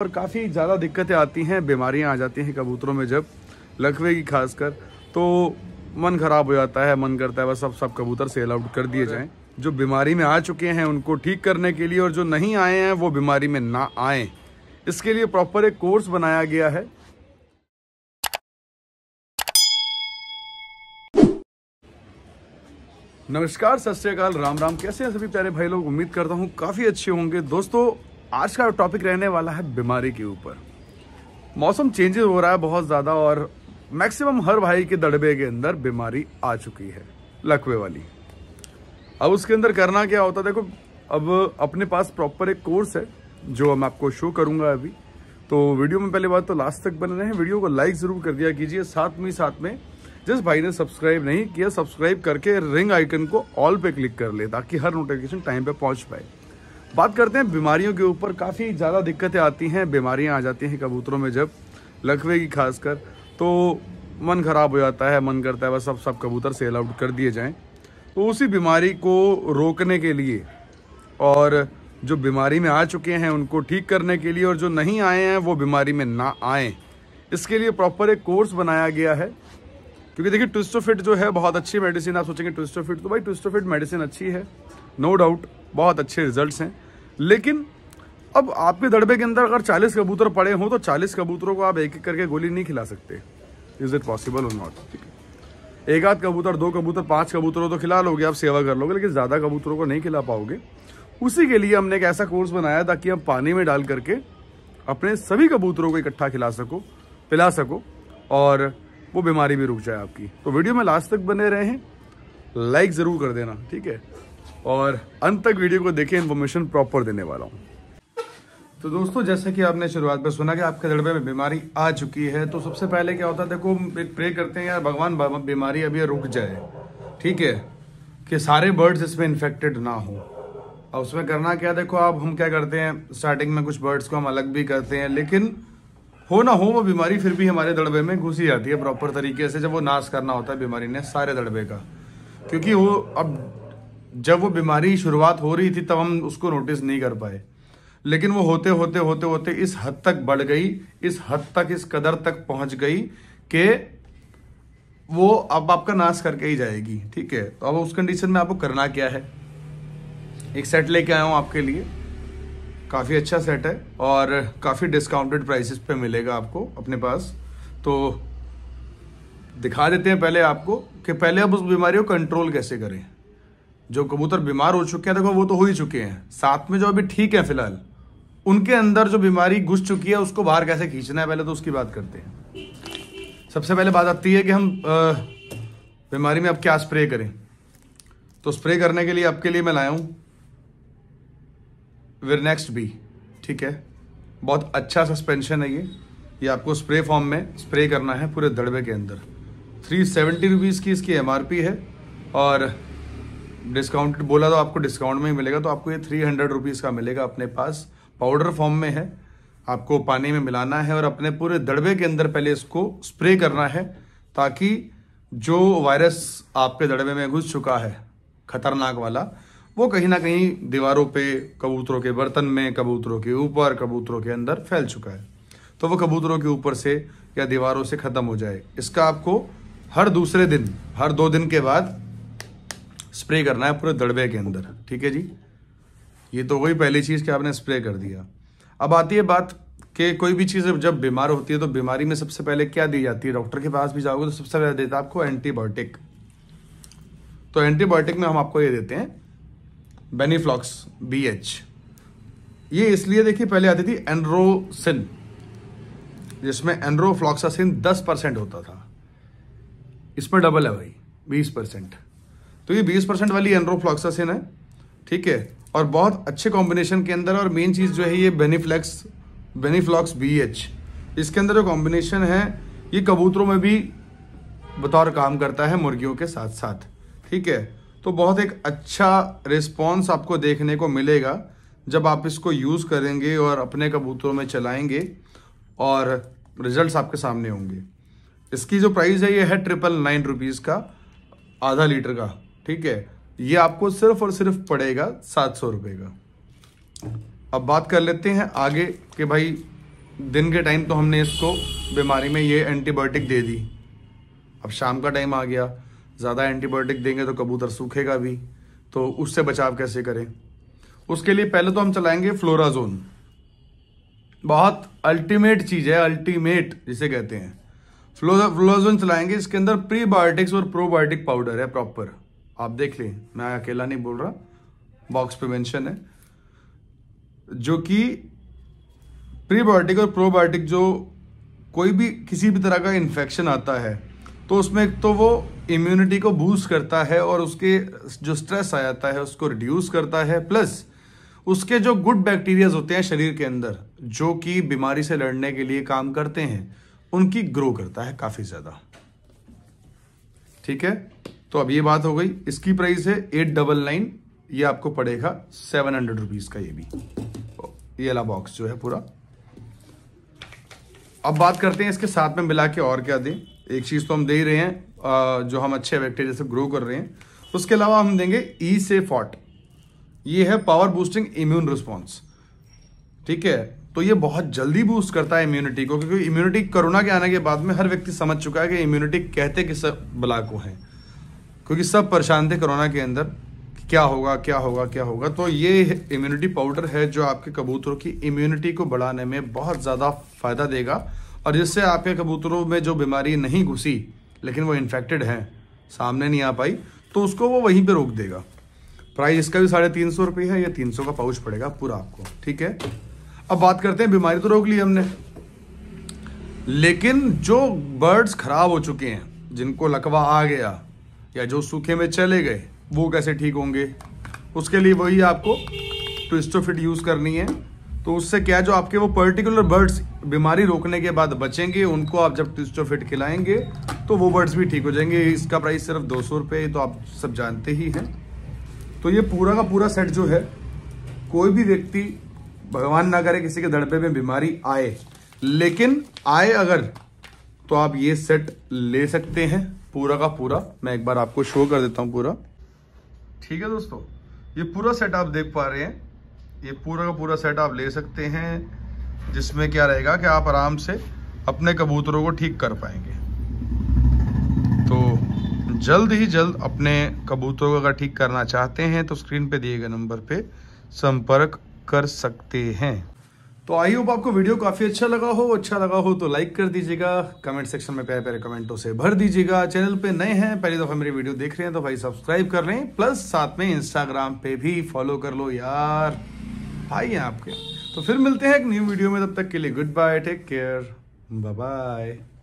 पर काफ़ी ज़्यादा दिक्कतें आती हैं बीमारियां आ जाती हैं कबूतरों में जब लकवे की खासकर तो मन ख़राब हो जाता है मन करता है बस अब सब कबूतर सेल आउट कर दिए जाएं जो बीमारी में आ चुके हैं उनको ठीक करने के लिए और जो नहीं आए हैं वो बीमारी में ना आए इसके लिए प्रॉपर एक कोर्स बनाया गया है नमस्कार सत श्रीकाल राम राम कैसे हैं सभी प्यारे भाई लोग उम्मीद करता हूँ काफ़ी अच्छे होंगे दोस्तों आज का टॉपिक रहने वाला है बीमारी के ऊपर मौसम चेंजेस हो रहा है बहुत ज़्यादा और मैक्सिमम हर भाई के दड़बे के अंदर बीमारी आ चुकी है लकवे वाली अब उसके अंदर करना क्या होता देखो अब अपने पास प्रॉपर एक कोर्स है जो मैं आपको शो करूंगा अभी तो वीडियो में पहले बात तो लास्ट तक बने रहे वीडियो को लाइक ज़रूर कर दिया कीजिए साथ में साथ में जिस भाई ने सब्सक्राइब नहीं किया सब्सक्राइब करके रिंग आइकन को ऑल पे क्लिक कर ले ताकि हर नोटिफिकेशन टाइम पे पहुंच पाए बात करते हैं बीमारियों के ऊपर काफ़ी ज़्यादा दिक्कतें आती हैं बीमारियां आ जाती हैं कबूतरों में जब लकवे की खासकर तो मन ख़राब हो जाता है मन करता है बस सब सब कबूतर सेल आउट कर दिए जाएं तो उसी बीमारी को रोकने के लिए और जो बीमारी में आ चुके हैं उनको ठीक करने के लिए और जो नहीं आए हैं वो बीमारी में ना आए इसके लिए प्रॉपर एक कोर्स बनाया गया है क्योंकि देखिए ट्विस्टोफिट जो है बहुत अच्छी मेडिसिन आप सोचेंगे ट्विस्टोफिट तो भाई ट्विस्टोफिट मेडिसिन अच्छी है नो no डाउट बहुत अच्छे रिजल्ट हैं लेकिन अब आपके दड़बे के अंदर अगर चालीस कबूतर पड़े हों तो चालीस कबूतरों को आप एक एक करके गोली नहीं खिला सकते इज़ इट पॉसिबल और नॉट ठीक है एक आध कबूतर दो कबूतर पांच कबूतरों तो खिला लोगे आप सेवा कर लोगे लेकिन ज़्यादा कबूतरों को नहीं खिला पाओगे उसी के लिए हमने एक ऐसा कोर्स बनाया ताकि हम पानी में डाल करके अपने सभी कबूतरों को इकट्ठा खिला सको पिला सको और वो बीमारी भी रुक जाए आपकी तो वीडियो में लास्ट तक बने रहे हैं लाइक ज़रूर कर देना ठीक है और अंत तक वीडियो को देखे इन्फॉर्मेशन प्रॉपर देने वाला हूँ तो दोस्तों जैसे कि आपने शुरुआत में सुना कि आपके जड़बे में बीमारी आ चुकी है तो सबसे पहले क्या होता है देखो एक प्रे करते हैं यार भगवान बीमारी अभी रुक जाए ठीक है कि सारे बर्ड्स इसमें इन्फेक्टेड ना हो अब उसमें करना क्या देखो आप हम क्या करते हैं स्टार्टिंग में कुछ बर्ड्स को हम अलग भी करते हैं लेकिन हो ना हो वो बीमारी फिर भी हमारे दड़बे में घुस ही जाती है प्रॉपर तरीके से जब वो नाश करना होता है बीमारी ने सारे दड़बे का क्योंकि वो अब जब वो बीमारी शुरुआत हो रही थी तब हम उसको नोटिस नहीं कर पाए लेकिन वो होते होते होते होते इस हद तक बढ़ गई इस हद तक इस कदर तक पहुंच गई कि वो अब आपका नाश करके ही जाएगी ठीक है तो अब उस कंडीशन में आपको करना क्या है एक सेट लेके आया हूँ आपके लिए काफ़ी अच्छा सेट है और काफ़ी डिस्काउंटेड प्राइसेस पे मिलेगा आपको अपने पास तो दिखा देते हैं पहले आपको कि पहले आप उस बीमारी को कंट्रोल कैसे करें जो कबूतर बीमार हो चुके हैं देखो वो तो हो ही चुके हैं साथ में जो अभी ठीक है फिलहाल उनके अंदर जो बीमारी घुस चुकी है उसको बाहर कैसे खींचना है पहले तो उसकी बात करते हैं सबसे पहले बात आती है कि हम बीमारी में अब क्या स्प्रे करें तो स्प्रे करने के लिए आपके लिए मैं लाया हूँ विरनेक्स्ट बी ठीक है बहुत अच्छा सस्पेंशन है ये ये आपको स्प्रे फॉर्म में स्प्रे करना है पूरे दड़बे के अंदर थ्री सेवेंटी रुपीज़ की इसकी एम है और डिस्काउंट बोला तो आपको डिस्काउंट में ही मिलेगा तो आपको ये थ्री हंड्रेड रुपीज़ का मिलेगा अपने पास पाउडर फॉर्म में है आपको पानी में मिलाना है और अपने पूरे दड़बे के अंदर पहले इसको स्प्रे करना है ताकि जो वायरस आपके दड़बे में घुस चुका है खतरनाक वाला वो कहीं ना कहीं दीवारों पे कबूतरों के बर्तन में कबूतरों के ऊपर कबूतरों के अंदर फैल चुका है तो वो कबूतरों के ऊपर से या दीवारों से ख़त्म हो जाए इसका आपको हर दूसरे दिन हर दो दिन के बाद स्प्रे करना है पूरे दड़बे के अंदर ठीक है जी ये तो वही पहली चीज़ कि आपने स्प्रे कर दिया अब आती है बात कि कोई भी चीज़ जब बीमार होती है तो बीमारी में सबसे पहले क्या दी जाती है डॉक्टर के पास भी जाओगे तो सबसे पहले देता है आपको एंटीबायोटिक तो एंटीबायोटिक में हम आपको ये देते हैं बेनीफ्लॉक्स बी एच ये इसलिए देखिए पहले आती थी एनरोसिन जिसमें एनरोफ्लॉक्सासिन 10 परसेंट होता था इसमें डबल है भाई 20 परसेंट तो ये 20 परसेंट वाली एनरोफ्लॉक्सासिन है ठीक है और बहुत अच्छे कॉम्बिनेशन के अंदर और मेन चीज़ जो है ये बेनीफ्लैक्स बेनीफ्लॉक्स बी एच इसके अंदर जो कॉम्बिनेशन है ये कबूतरों में भी बतौर काम करता है मुर्गियों के साथ साथ ठीक है तो बहुत एक अच्छा रिस्पॉन्स आपको देखने को मिलेगा जब आप इसको यूज़ करेंगे और अपने कबूतरों में चलाएंगे और रिजल्ट्स आपके सामने होंगे इसकी जो प्राइस है ये है ट्रिपल नाइन रुपीज़ का आधा लीटर का ठीक है ये आपको सिर्फ और सिर्फ पड़ेगा सात सौ रुपये का अब बात कर लेते हैं आगे कि भाई दिन के टाइम तो हमने इसको बीमारी में ये एंटीबायोटिक दे दी अब शाम का टाइम आ गया ज़्यादा एंटीबायोटिक देंगे तो कबूतर सूखेगा भी तो उससे बचाव कैसे करें उसके लिए पहले तो हम चलाएंगे फ्लोराजोन बहुत अल्टीमेट चीज़ है अल्टीमेट जिसे कहते हैं फ्लोराजोन चलाएंगे इसके अंदर प्रीबायोटिक्स और प्रोबायोटिक पाउडर है प्रॉपर आप देख लें मैं अकेला नहीं बोल रहा बॉक्स पे मेंशन है जो कि प्रीबायोटिक और प्रोबायोटिक जो कोई भी किसी भी तरह का इन्फेक्शन आता है तो उसमें एक तो वो इम्यूनिटी को बूस्ट करता है और उसके जो स्ट्रेस आ जाता है उसको रिड्यूस करता है प्लस उसके जो गुड बैक्टीरियाज होते हैं शरीर के अंदर जो कि बीमारी से लड़ने के लिए काम करते हैं उनकी ग्रो करता है काफ़ी ज़्यादा ठीक है तो अब ये बात हो गई इसकी प्राइस है एट डबल नाइन ये आपको पड़ेगा सेवन हंड्रेड रुपीज का ये भी तो ये ला बॉक्स जो है पूरा अब बात करते हैं इसके साथ में मिला के और क्या दें एक चीज़ तो हम दे ही रहे हैं जो हम अच्छे बैक्टेरिया से ग्रो कर रहे हैं उसके अलावा हम देंगे ई से फॉट ये है पावर बूस्टिंग इम्यून रिस्पॉन्स ठीक है तो ये बहुत जल्दी बूस्ट करता है इम्यूनिटी को क्योंकि इम्यूनिटी कोरोना के आने के बाद में हर व्यक्ति समझ चुका है कि इम्यूनिटी कहते किस बला को है क्योंकि सब परेशान थे कोरोना के अंदर क्या होगा क्या होगा क्या होगा तो ये इम्यूनिटी पाउडर है जो आपके कबूतरों की इम्यूनिटी को बढ़ाने में बहुत ज़्यादा फ़ायदा देगा और जिससे आपके कबूतरों में जो बीमारी नहीं घुसी लेकिन वो इन्फेक्टेड हैं सामने नहीं आ पाई तो उसको वो वहीं पर रोक देगा प्राइस इसका भी साढ़े तीन सौ रुपये है या तीन सौ का पाउच पड़ेगा पूरा आपको ठीक है अब बात करते हैं बीमारी तो रोक ली हमने लेकिन जो बर्ड्स खराब हो चुके हैं जिनको लकवा आ गया या जो सूखे में चले गए वो कैसे ठीक होंगे उसके लिए वही आपको ट्विस्टोफिट यूज़ करनी है तो उससे क्या जो आपके वो पर्टिकुलर बर्ड्स बीमारी रोकने के बाद बचेंगे उनको आप जब ट्विस्टोफिट खिलाएंगे तो वो बर्ड्स भी ठीक हो जाएंगे इसका प्राइस सिर्फ दो सौ रुपये तो आप सब जानते ही हैं तो ये पूरा का पूरा सेट जो है कोई भी व्यक्ति भगवान ना करे किसी के दड़पे में बीमारी आए लेकिन आए अगर तो आप ये सेट ले सकते हैं पूरा का पूरा मैं एक बार आपको शो कर देता हूँ पूरा ठीक है दोस्तों ये पूरा सेट आप देख पा रहे हैं ये पूरा का पूरा सेट आप ले सकते हैं जिसमें क्या रहेगा कि आप आराम से अपने कबूतरों को ठीक कर पाएंगे तो जल्द ही जल्द अपने कबूतरों को अगर ठीक करना चाहते हैं तो स्क्रीन पे दिए गए नंबर पे संपर्क कर सकते हैं तो आई होप आपको वीडियो काफ़ी अच्छा लगा हो अच्छा लगा हो तो लाइक कर दीजिएगा कमेंट सेक्शन में प्यारे प्यारे कमेंटों से भर दीजिएगा चैनल पे नए हैं पहली दफ़ा मेरी वीडियो देख रहे हैं तो भाई सब्सक्राइब कर लें प्लस साथ में इंस्टाग्राम पे भी फॉलो कर लो यार भाई हैं आपके तो फिर मिलते हैं एक न्यू वीडियो में तब तक के लिए good bye take care bye